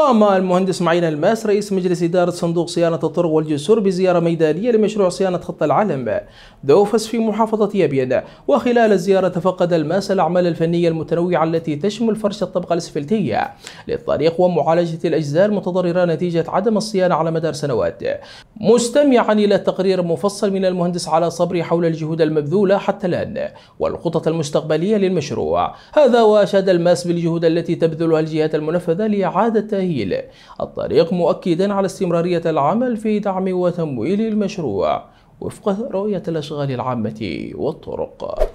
قام المهندس معين الماس رئيس مجلس إدارة صندوق صيانة الطرق والجسور بزيارة ميدانية لمشروع صيانة خط العلم دوفس في محافظة يبين وخلال الزيارة تفقد الماس الأعمال الفنية المتنوعة التي تشمل فرش الطبقة الأسفلتية للطريق ومعالجة الأجزاء المتضررة نتيجة عدم الصيانة على مدار سنوات مستمعا إلى تقرير مفصل من المهندس على صبري حول الجهود المبذولة حتى الآن والخطط المستقبلية للمشروع هذا وأشاد الماس بالجهود التي تبذلها الجهات المنفذة لإعادة القليل الطريق مؤكدا على استمرارية العمل في دعم وتمويل المشروع وفق رؤية الأشغال العامة والطرق